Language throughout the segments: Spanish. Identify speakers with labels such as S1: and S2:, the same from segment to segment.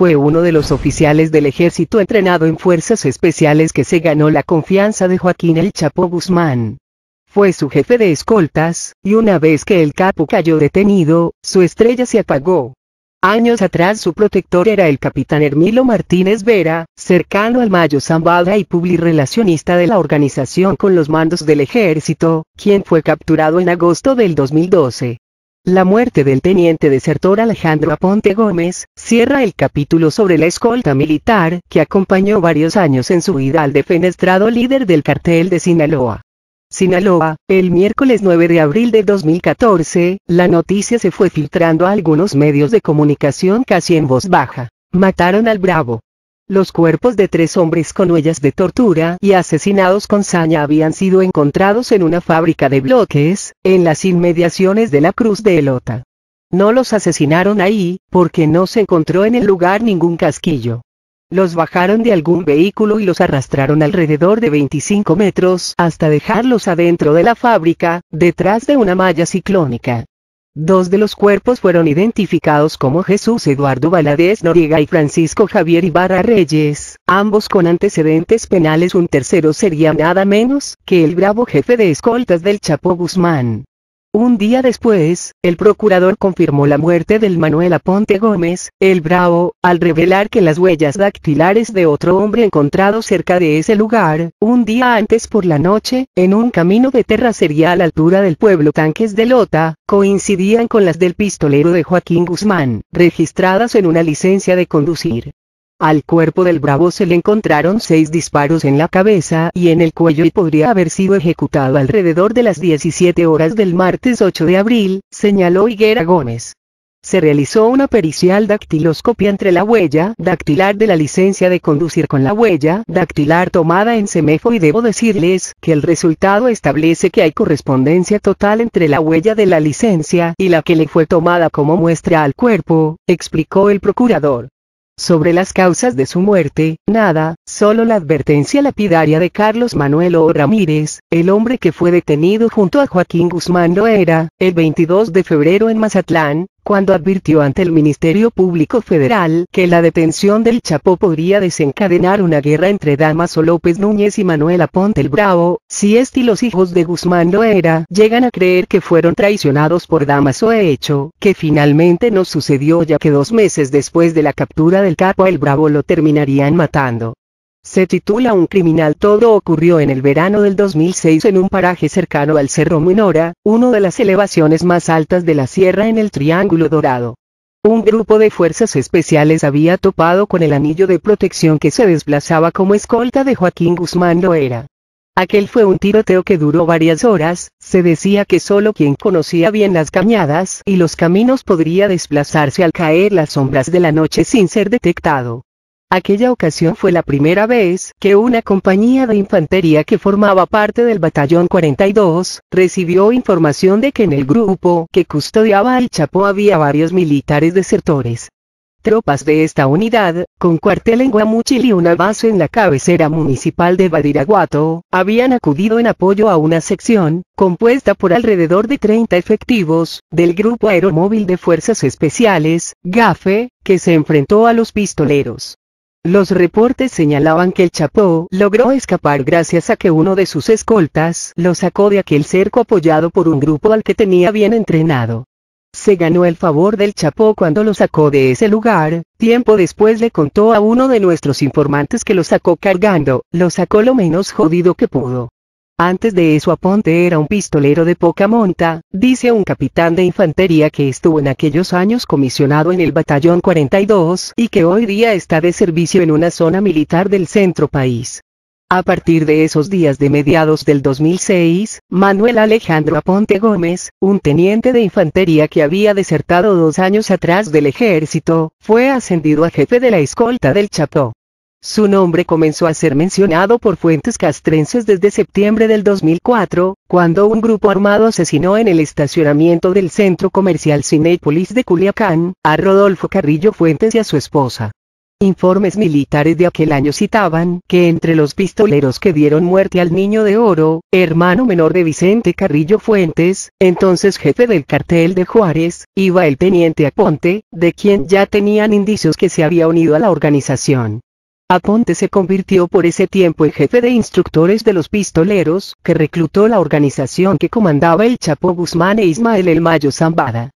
S1: fue uno de los oficiales del ejército entrenado en fuerzas especiales que se ganó la confianza de Joaquín el Chapo Guzmán. Fue su jefe de escoltas, y una vez que el capo cayó detenido, su estrella se apagó. Años atrás su protector era el capitán Hermilo Martínez Vera, cercano al Mayo Zambada y publirrelacionista de la organización con los mandos del ejército, quien fue capturado en agosto del 2012. La muerte del teniente desertor Alejandro Aponte Gómez cierra el capítulo sobre la escolta militar que acompañó varios años en su vida al defenestrado líder del cartel de Sinaloa. Sinaloa, el miércoles 9 de abril de 2014, la noticia se fue filtrando a algunos medios de comunicación casi en voz baja. Mataron al Bravo. Los cuerpos de tres hombres con huellas de tortura y asesinados con saña habían sido encontrados en una fábrica de bloques, en las inmediaciones de la Cruz de Elota. No los asesinaron ahí, porque no se encontró en el lugar ningún casquillo. Los bajaron de algún vehículo y los arrastraron alrededor de 25 metros hasta dejarlos adentro de la fábrica, detrás de una malla ciclónica. Dos de los cuerpos fueron identificados como Jesús Eduardo Valadez Noriega y Francisco Javier Ibarra Reyes, ambos con antecedentes penales. Un tercero sería nada menos que el bravo jefe de escoltas del Chapo Guzmán. Un día después, el procurador confirmó la muerte del Manuel Aponte Gómez, el Bravo, al revelar que las huellas dactilares de otro hombre encontrado cerca de ese lugar, un día antes por la noche, en un camino de terracería a la altura del pueblo Tanques de Lota, coincidían con las del pistolero de Joaquín Guzmán, registradas en una licencia de conducir. Al cuerpo del Bravo se le encontraron seis disparos en la cabeza y en el cuello y podría haber sido ejecutado alrededor de las 17 horas del martes 8 de abril, señaló Higuera Gómez. Se realizó una pericial dactiloscopia entre la huella dactilar de la licencia de conducir con la huella dactilar tomada en Semefo y debo decirles que el resultado establece que hay correspondencia total entre la huella de la licencia y la que le fue tomada como muestra al cuerpo, explicó el procurador. Sobre las causas de su muerte, nada, solo la advertencia lapidaria de Carlos Manuel O. Ramírez, el hombre que fue detenido junto a Joaquín Guzmán Loera, el 22 de febrero en Mazatlán, cuando advirtió ante el Ministerio Público Federal que la detención del Chapo podría desencadenar una guerra entre Damaso López Núñez y Manuela Ponte el Bravo, si este y los hijos de Guzmán Loera llegan a creer que fueron traicionados por Damaso hecho, que finalmente no sucedió ya que dos meses después de la captura del capo el Bravo lo terminarían matando. Se titula Un criminal todo ocurrió en el verano del 2006 en un paraje cercano al Cerro Minora, una de las elevaciones más altas de la sierra en el Triángulo Dorado. Un grupo de fuerzas especiales había topado con el anillo de protección que se desplazaba como escolta de Joaquín Guzmán Loera. Aquel fue un tiroteo que duró varias horas, se decía que solo quien conocía bien las cañadas y los caminos podría desplazarse al caer las sombras de la noche sin ser detectado. Aquella ocasión fue la primera vez que una compañía de infantería que formaba parte del batallón 42 recibió información de que en el grupo que custodiaba el Chapo había varios militares desertores. Tropas de esta unidad, con cuartel en Guamuchil y una base en la cabecera municipal de Badiraguato, habían acudido en apoyo a una sección, compuesta por alrededor de 30 efectivos, del Grupo Aeromóvil de Fuerzas Especiales, GAFE, que se enfrentó a los pistoleros. Los reportes señalaban que el Chapo logró escapar gracias a que uno de sus escoltas lo sacó de aquel cerco apoyado por un grupo al que tenía bien entrenado. Se ganó el favor del Chapo cuando lo sacó de ese lugar, tiempo después le contó a uno de nuestros informantes que lo sacó cargando, lo sacó lo menos jodido que pudo. Antes de eso Aponte era un pistolero de poca monta, dice un capitán de infantería que estuvo en aquellos años comisionado en el batallón 42 y que hoy día está de servicio en una zona militar del centro país. A partir de esos días de mediados del 2006, Manuel Alejandro Aponte Gómez, un teniente de infantería que había desertado dos años atrás del ejército, fue ascendido a jefe de la escolta del Chapó. Su nombre comenzó a ser mencionado por fuentes castrenses desde septiembre del 2004, cuando un grupo armado asesinó en el estacionamiento del centro comercial Cinepolis de Culiacán, a Rodolfo Carrillo Fuentes y a su esposa. Informes militares de aquel año citaban que entre los pistoleros que dieron muerte al niño de oro, hermano menor de Vicente Carrillo Fuentes, entonces jefe del cartel de Juárez, iba el teniente Aponte, de quien ya tenían indicios que se había unido a la organización. Aponte se convirtió por ese tiempo en jefe de instructores de los pistoleros, que reclutó la organización que comandaba el Chapo Guzmán e Ismael El Mayo Zambada.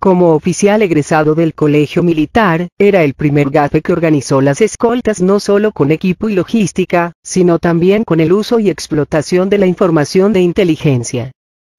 S1: Como oficial egresado del colegio militar, era el primer gafe que organizó las escoltas no solo con equipo y logística, sino también con el uso y explotación de la información de inteligencia.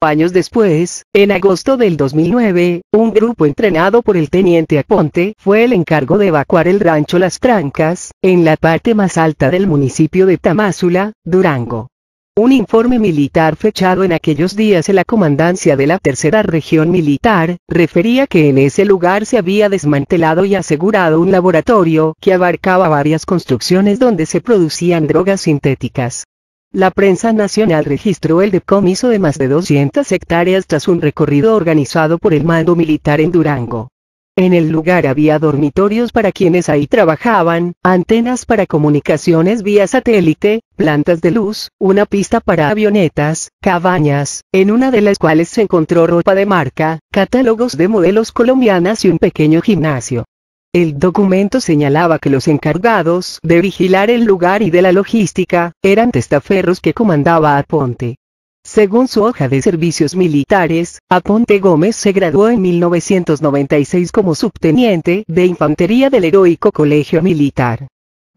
S1: Años después, en agosto del 2009, un grupo entrenado por el teniente Aponte fue el encargo de evacuar el rancho Las Trancas, en la parte más alta del municipio de Tamásula, Durango. Un informe militar fechado en aquellos días en la comandancia de la tercera región militar, refería que en ese lugar se había desmantelado y asegurado un laboratorio que abarcaba varias construcciones donde se producían drogas sintéticas. La prensa nacional registró el decomiso de más de 200 hectáreas tras un recorrido organizado por el mando militar en Durango. En el lugar había dormitorios para quienes ahí trabajaban, antenas para comunicaciones vía satélite, plantas de luz, una pista para avionetas, cabañas, en una de las cuales se encontró ropa de marca, catálogos de modelos colombianas y un pequeño gimnasio. El documento señalaba que los encargados de vigilar el lugar y de la logística, eran testaferros que comandaba Aponte. Según su hoja de servicios militares, Aponte Gómez se graduó en 1996 como subteniente de infantería del heroico Colegio Militar.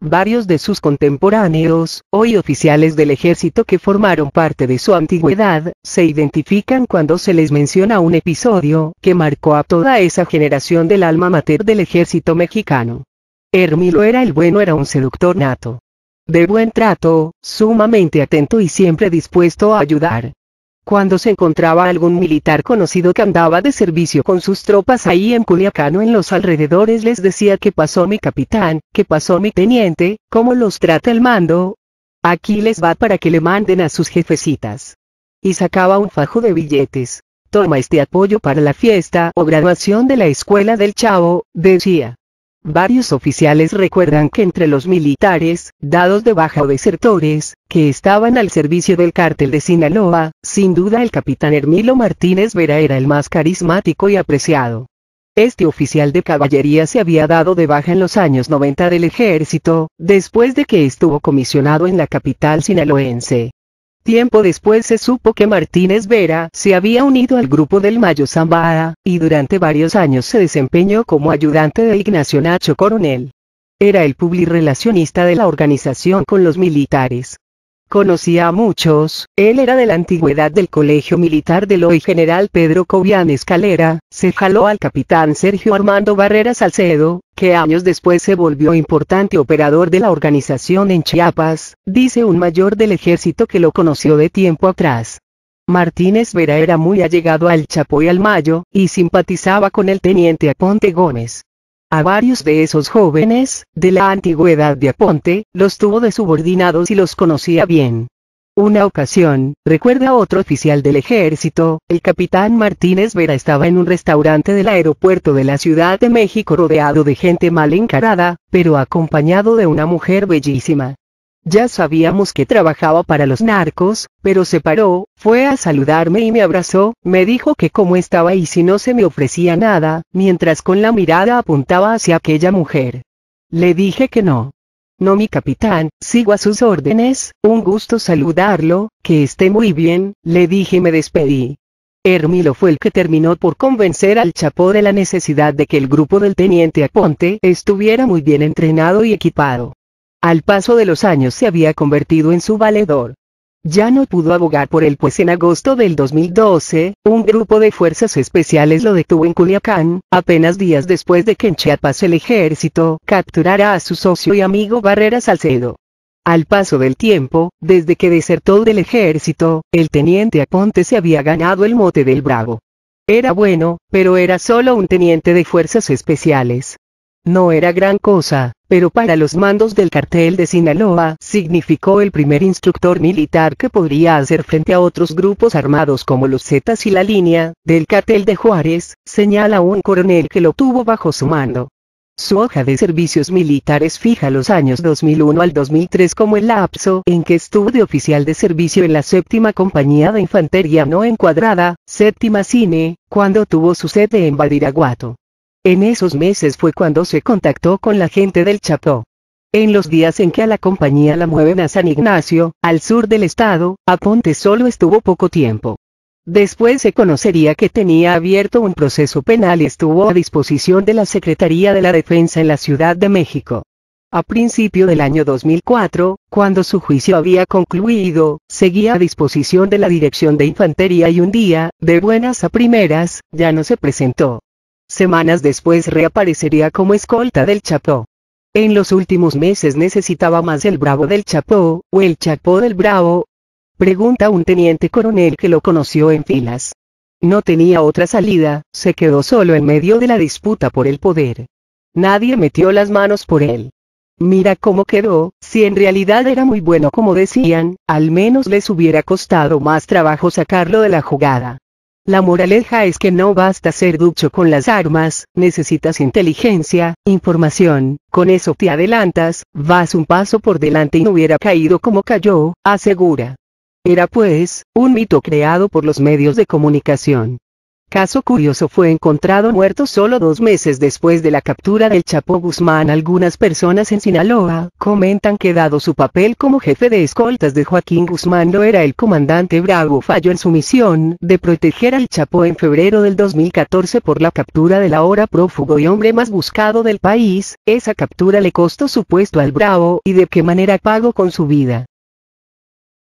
S1: Varios de sus contemporáneos, hoy oficiales del ejército que formaron parte de su antigüedad, se identifican cuando se les menciona un episodio que marcó a toda esa generación del alma mater del ejército mexicano. Hermilo era el bueno, era un seductor nato. De buen trato, sumamente atento y siempre dispuesto a ayudar. Cuando se encontraba algún militar conocido que andaba de servicio con sus tropas ahí en Culiacano en los alrededores les decía que pasó mi capitán, que pasó mi teniente, cómo los trata el mando. Aquí les va para que le manden a sus jefecitas. Y sacaba un fajo de billetes. Toma este apoyo para la fiesta o graduación de la escuela del chavo, decía. Varios oficiales recuerdan que entre los militares, dados de baja o desertores, que estaban al servicio del cártel de Sinaloa, sin duda el capitán Hermilo Martínez Vera era el más carismático y apreciado. Este oficial de caballería se había dado de baja en los años 90 del ejército, después de que estuvo comisionado en la capital sinaloense. Tiempo después se supo que Martínez Vera se había unido al grupo del Mayo Zambada, y durante varios años se desempeñó como ayudante de Ignacio Nacho Coronel. Era el relacionista de la organización con los militares. Conocía a muchos, él era de la antigüedad del Colegio Militar del hoy General Pedro Cobian Escalera, se jaló al capitán Sergio Armando Barrera Salcedo, que años después se volvió importante operador de la organización en Chiapas, dice un mayor del ejército que lo conoció de tiempo atrás. Martínez Vera era muy allegado al Chapo y al Mayo, y simpatizaba con el teniente Aponte Gómez. A varios de esos jóvenes, de la antigüedad de Aponte, los tuvo de subordinados y los conocía bien. Una ocasión, recuerda otro oficial del ejército, el capitán Martínez Vera estaba en un restaurante del aeropuerto de la Ciudad de México rodeado de gente mal encarada, pero acompañado de una mujer bellísima. Ya sabíamos que trabajaba para los narcos, pero se paró, fue a saludarme y me abrazó, me dijo que cómo estaba y si no se me ofrecía nada, mientras con la mirada apuntaba hacia aquella mujer. Le dije que no. No mi capitán, sigo a sus órdenes, un gusto saludarlo, que esté muy bien, le dije y me despedí. Hermilo fue el que terminó por convencer al Chapo de la necesidad de que el grupo del teniente Aponte estuviera muy bien entrenado y equipado. Al paso de los años se había convertido en su valedor. Ya no pudo abogar por él pues en agosto del 2012, un grupo de fuerzas especiales lo detuvo en Culiacán, apenas días después de que en Chiapas el ejército capturara a su socio y amigo Barrera Salcedo. Al paso del tiempo, desde que desertó del ejército, el teniente Aponte se había ganado el mote del Bravo. Era bueno, pero era solo un teniente de fuerzas especiales. No era gran cosa, pero para los mandos del cartel de Sinaloa significó el primer instructor militar que podría hacer frente a otros grupos armados como los Zetas y la línea, del cartel de Juárez, señala un coronel que lo tuvo bajo su mando. Su hoja de servicios militares fija los años 2001 al 2003 como el lapso en que estuvo de oficial de servicio en la séptima compañía de infantería no encuadrada, séptima cine, cuando tuvo su sede en Badiraguato. En esos meses fue cuando se contactó con la gente del Chapó. En los días en que a la compañía la mueven a San Ignacio, al sur del estado, Aponte solo estuvo poco tiempo. Después se conocería que tenía abierto un proceso penal y estuvo a disposición de la Secretaría de la Defensa en la Ciudad de México. A principio del año 2004, cuando su juicio había concluido, seguía a disposición de la Dirección de Infantería y un día, de buenas a primeras, ya no se presentó. Semanas después reaparecería como escolta del Chapó. En los últimos meses necesitaba más el Bravo del Chapó, o el Chapó del Bravo. Pregunta un teniente coronel que lo conoció en filas. No tenía otra salida, se quedó solo en medio de la disputa por el poder. Nadie metió las manos por él. Mira cómo quedó, si en realidad era muy bueno como decían, al menos les hubiera costado más trabajo sacarlo de la jugada. La moraleja es que no basta ser ducho con las armas, necesitas inteligencia, información, con eso te adelantas, vas un paso por delante y no hubiera caído como cayó, asegura. Era pues, un mito creado por los medios de comunicación. Caso curioso fue encontrado muerto solo dos meses después de la captura del Chapo Guzmán. Algunas personas en Sinaloa comentan que dado su papel como jefe de escoltas de Joaquín Guzmán no era el comandante Bravo falló en su misión de proteger al Chapo en febrero del 2014 por la captura del ahora prófugo y hombre más buscado del país. Esa captura le costó su puesto al Bravo y de qué manera pagó con su vida.